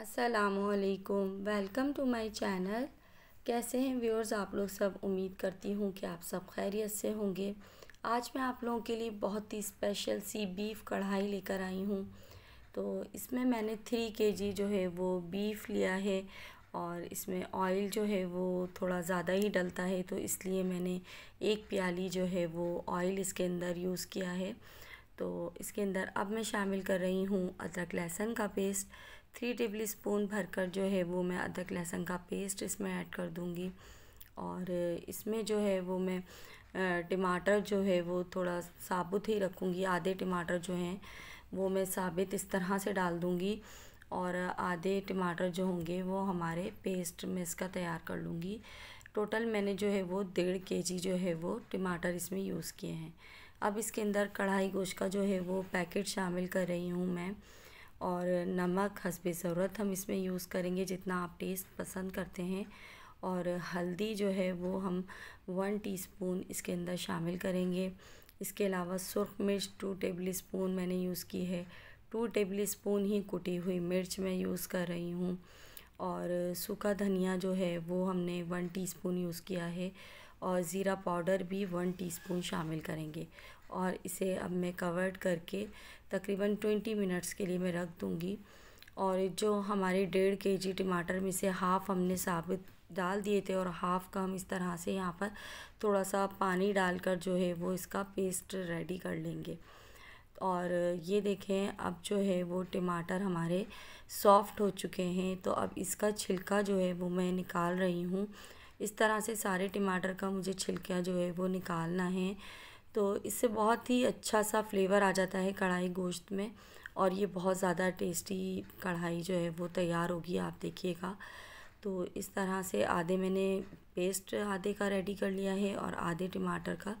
असलकुम welcome to my channel कैसे हैं व्यूअर्स आप लोग सब उम्मीद करती हूँ कि आप सब खैरियत से होंगे आज मैं आप लोगों के लिए बहुत ही स्पेशल सी बीफ़ कढ़ाई लेकर आई हूँ तो इसमें मैंने थ्री के जी जो है वो बीफ़ लिया है और इसमें ऑयल जो है वो थोड़ा ज़्यादा ही डलता है तो इसलिए मैंने एक प्याली जो है वो ऑयल इसके अंदर यूज़ किया है तो इसके अंदर अब मैं शामिल कर रही हूँ अदरक लहसुन का पेस्ट थ्री टेबल स्पून भरकर जो है वो मैं अदरक लहसुन का पेस्ट इसमें ऐड कर दूँगी और इसमें जो है वो मैं टमाटर जो है वो थोड़ा साबुत ही रखूँगी आधे टमाटर जो हैं वो मैं साबित इस तरह से डाल दूँगी और आधे टमाटर जो होंगे वो हमारे पेस्ट में इसका तैयार कर लूँगी टोटल मैंने जो है वो डेढ़ के जी जो है वो टमाटर इसमें यूज़ किए हैं अब इसके अंदर कढ़ाई गोश का जो है वो पैकेट शामिल कर रही हूँ मैं और नमक हसब ज़रूरत हम इसमें यूज़ करेंगे जितना आप टेस्ट पसंद करते हैं और हल्दी जो है वो हम वन टीस्पून इसके अंदर शामिल करेंगे इसके अलावा सुरख मिर्च टू टेबल स्पून मैंने यूज़ की है टू टेबल स्पून ही कुटी हुई मिर्च मैं यूज़ कर रही हूँ और सूखा धनिया जो है वो हमने वन टीस्पून यूज़ किया है और ज़ीरा पाउडर भी वन टीस्पून शामिल करेंगे और इसे अब मैं कवर्ड करके तकरीबन ट्वेंटी मिनट्स के लिए मैं रख दूँगी और जो हमारे डेढ़ के जी टमाटर में से हाफ़ हमने साबित डाल दिए थे और हाफ़ का हम इस तरह से यहाँ पर थोड़ा सा पानी डालकर जो है वो इसका पेस्ट रेडी कर लेंगे और ये देखें अब जो है वो टमाटर हमारे सॉफ़्ट हो चुके हैं तो अब इसका छिलका जो है वो मैं निकाल रही हूँ इस तरह से सारे टमाटर का मुझे छिलका जो है वो निकालना है तो इससे बहुत ही अच्छा सा फ्लेवर आ जाता है कढ़ाई गोश्त में और ये बहुत ज़्यादा टेस्टी कढ़ाई जो है वो तैयार होगी आप देखिएगा तो इस तरह से आधे मैंने पेस्ट आधे का रेडी कर लिया है और आधे टमाटर का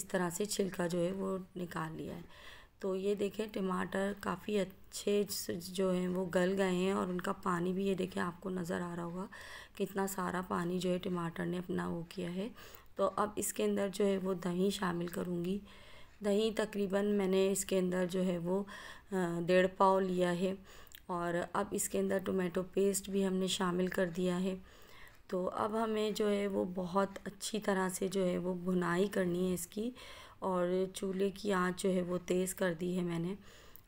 इस तरह से छिलका जो है वो निकाल लिया है तो ये देखें टमाटर काफ़ी अच्छे जो हैं वो गल गए हैं और उनका पानी भी ये देखें आपको नज़र आ रहा होगा कितना सारा पानी जो है टमाटर ने अपना वो किया है तो अब इसके अंदर जो है वो दही शामिल करूँगी दही तकरीबन मैंने इसके अंदर जो है वो डेढ़ पाव लिया है और अब इसके अंदर टोमेटो पेस्ट भी हमने शामिल कर दिया है तो अब हमें जो है वो बहुत अच्छी तरह से जो है वो भुनाई करनी है इसकी और चूल्हे की आँच जो है वो तेज़ कर दी है मैंने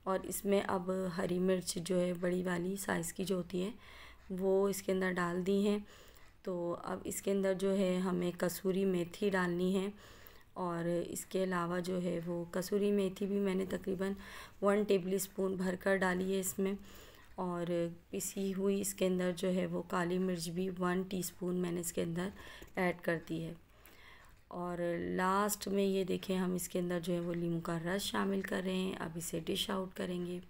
और इसमें अब हरी मिर्च जो है बड़ी वाली साइज़ की जो होती है वो इसके अंदर डाल दी हैं तो अब इसके अंदर जो है हमें कसूरी मेथी डालनी है और इसके अलावा जो है वो कसूरी मेथी भी मैंने तकरीबन वन टेबल स्पून भर कर डाली है इसमें और पिसी हुई इसके अंदर जो है वो काली मिर्च भी वन टीस्पून मैंने इसके अंदर ऐड कर दी है और लास्ट में ये देखें हम इसके अंदर जो है वो लीम का रस शामिल कर रहे हैं अब इसे डिश आउट करेंगे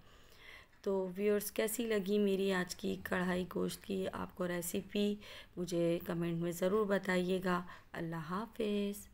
तो व्यूअर्स कैसी लगी मेरी आज की कढ़ाई गोश्त की आपको रेसिपी मुझे कमेंट में ज़रूर बताइएगा अल्लाह हाफिज़